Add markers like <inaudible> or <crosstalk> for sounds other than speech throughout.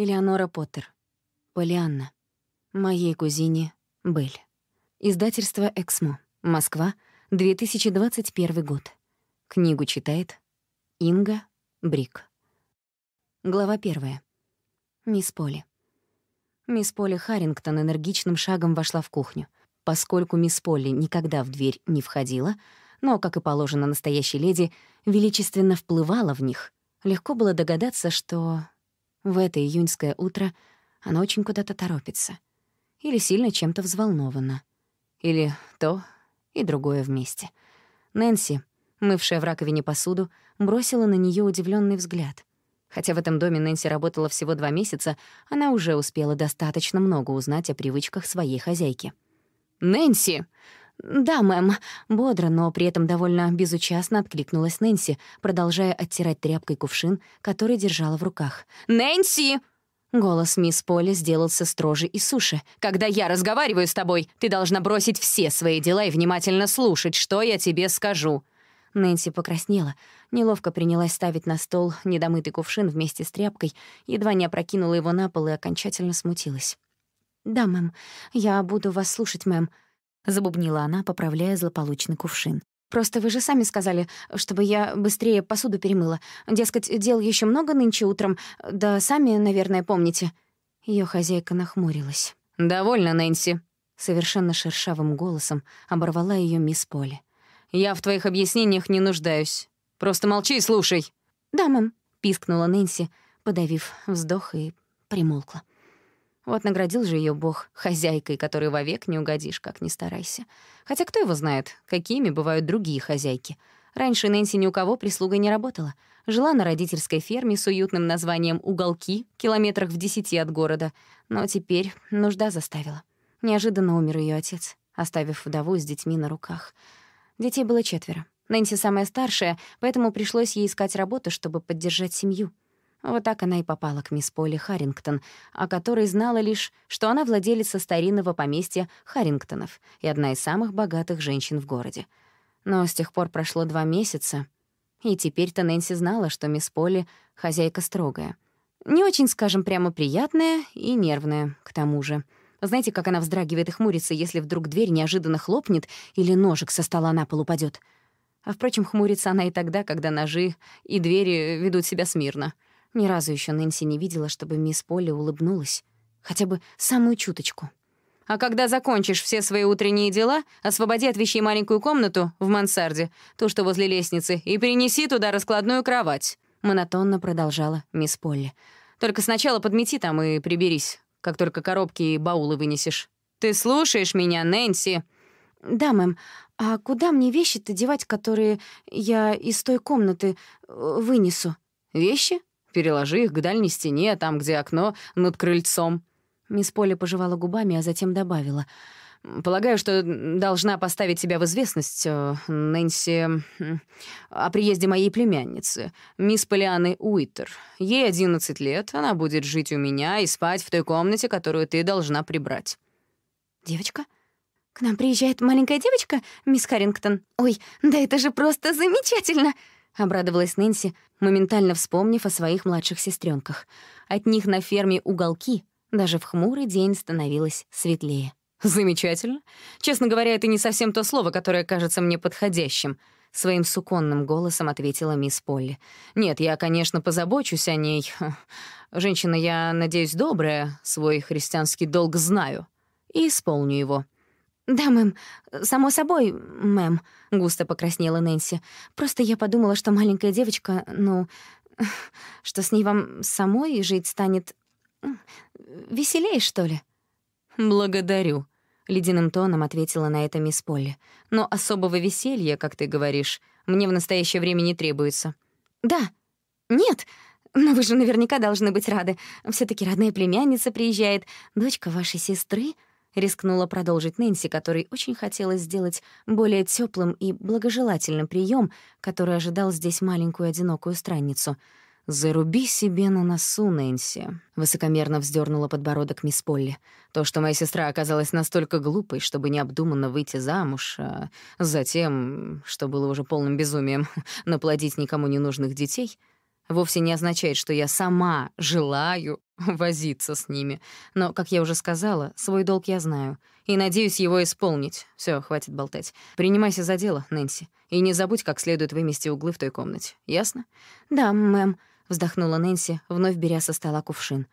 Элеонора Поттер. Полианна. Моей кузине Бель. Издательство «Эксмо». Москва, 2021 год. Книгу читает Инга Брик. Глава первая. Мисс Поли. Мисс Поли Харрингтон энергичным шагом вошла в кухню. Поскольку мисс Поли никогда в дверь не входила, но, как и положено настоящей леди, величественно вплывала в них, легко было догадаться, что в это июньское утро она очень куда-то торопится. Или сильно чем-то взволнована. Или то и другое вместе. Нэнси, мывшая в раковине посуду, бросила на нее удивленный взгляд. Хотя в этом доме Нэнси работала всего два месяца, она уже успела достаточно много узнать о привычках своей хозяйки. «Нэнси!» «Да, мэм», — бодро, но при этом довольно безучастно откликнулась Нэнси, продолжая оттирать тряпкой кувшин, который держала в руках. «Нэнси!» Голос мисс Поли сделался строже и суше. «Когда я разговариваю с тобой, ты должна бросить все свои дела и внимательно слушать, что я тебе скажу». Нэнси покраснела, неловко принялась ставить на стол недомытый кувшин вместе с тряпкой, едва не опрокинула его на пол и окончательно смутилась. «Да, мэм, я буду вас слушать, мэм», — забубнила она, поправляя злополучный кувшин. «Просто вы же сами сказали, чтобы я быстрее посуду перемыла. Дескать, дел еще много нынче утром, да сами, наверное, помните». Ее хозяйка нахмурилась. «Довольно, Нэнси», — совершенно шершавым голосом оборвала ее мисс Поли. «Я в твоих объяснениях не нуждаюсь. Просто молчи и слушай». «Да, мам», — пискнула Нэнси, подавив вздох и примолкла. Вот наградил же ее бог хозяйкой, которой вовек не угодишь, как ни старайся. Хотя кто его знает, какими бывают другие хозяйки. Раньше Нэнси ни у кого прислугой не работала. Жила на родительской ферме с уютным названием «Уголки», километрах в десяти от города. Но теперь нужда заставила. Неожиданно умер ее отец, оставив вдову с детьми на руках. Детей было четверо. Нэнси самая старшая, поэтому пришлось ей искать работу, чтобы поддержать семью. Вот так она и попала к мисс Полли Харрингтон, о которой знала лишь, что она владелица старинного поместья Харрингтонов и одна из самых богатых женщин в городе. Но с тех пор прошло два месяца, и теперь-то Нэнси знала, что мисс Полли — хозяйка строгая. Не очень, скажем прямо, приятная и нервная, к тому же. Знаете, как она вздрагивает и хмурится, если вдруг дверь неожиданно хлопнет или ножик со стола на пол упадет. А, впрочем, хмурится она и тогда, когда ножи и двери ведут себя смирно — ни разу еще Нэнси не видела, чтобы мисс Полли улыбнулась. Хотя бы самую чуточку. «А когда закончишь все свои утренние дела, освободи от вещей маленькую комнату в мансарде, ту, что возле лестницы, и принеси туда раскладную кровать», — монотонно продолжала мисс Полли. «Только сначала подмети там и приберись, как только коробки и баулы вынесешь». «Ты слушаешь меня, Нэнси?» «Да, мэм. А куда мне вещи-то девать, которые я из той комнаты э, вынесу?» «Вещи?» переложи их к дальней стене, там, где окно, над крыльцом». Мисс Поли пожевала губами, а затем добавила. «Полагаю, что должна поставить тебя в известность, э, Нэнси, о приезде моей племянницы, мисс Полианы Уитер. Ей 11 лет, она будет жить у меня и спать в той комнате, которую ты должна прибрать». «Девочка? К нам приезжает маленькая девочка, мисс Харрингтон? Ой, да это же просто замечательно!» Обрадовалась Нэнси, моментально вспомнив о своих младших сестренках. От них на ферме уголки даже в хмурый день становилось светлее. «Замечательно. Честно говоря, это не совсем то слово, которое кажется мне подходящим», — своим суконным голосом ответила мисс Полли. «Нет, я, конечно, позабочусь о ней. <laughs> Женщина, я, надеюсь, добрая, свой христианский долг знаю и исполню его». «Да, мэм. Само собой, мэм», — густо покраснела Нэнси. «Просто я подумала, что маленькая девочка, ну, <laughs> что с ней вам самой жить станет веселее, что ли?» «Благодарю», — ледяным тоном ответила на это мисс Полли. «Но особого веселья, как ты говоришь, мне в настоящее время не требуется». «Да. Нет. Но вы же наверняка должны быть рады. все таки родная племянница приезжает, дочка вашей сестры», Рискнула продолжить Нэнси, которой очень хотелось сделать более теплым и благожелательным прием, который ожидал здесь маленькую одинокую странницу. «Заруби себе на носу, Нэнси», — высокомерно вздернула подбородок мисс Полли. «То, что моя сестра оказалась настолько глупой, чтобы необдуманно выйти замуж, а затем, что было уже полным безумием, <laughs> наплодить никому ненужных детей — вовсе не означает, что я сама желаю <laughs> возиться с ними. Но, как я уже сказала, свой долг я знаю. И надеюсь его исполнить. Все, хватит болтать. Принимайся за дело, Нэнси. И не забудь, как следует вымести углы в той комнате. Ясно? «Да, мэм», — вздохнула Нэнси, вновь беря со стола кувшин.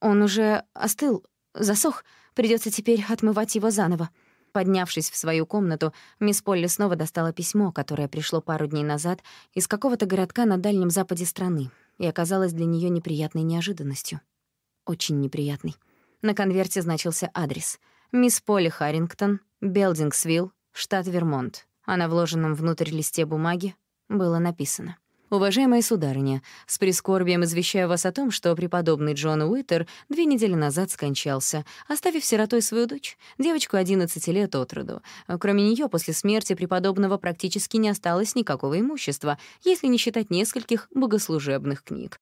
«Он уже остыл, засох. Придется теперь отмывать его заново». Поднявшись в свою комнату, мисс Полли снова достала письмо, которое пришло пару дней назад из какого-то городка на дальнем западе страны и оказалось для нее неприятной неожиданностью. Очень неприятной. На конверте значился адрес. «Мисс Полли Харрингтон, Белдингсвилл, штат Вермонт». А на вложенном внутрь листе бумаги было написано — «Уважаемая сударыня, с прискорбием извещаю вас о том, что преподобный Джон Уитер две недели назад скончался, оставив сиротой свою дочь, девочку 11 лет от роду. Кроме нее после смерти преподобного практически не осталось никакого имущества, если не считать нескольких богослужебных книг.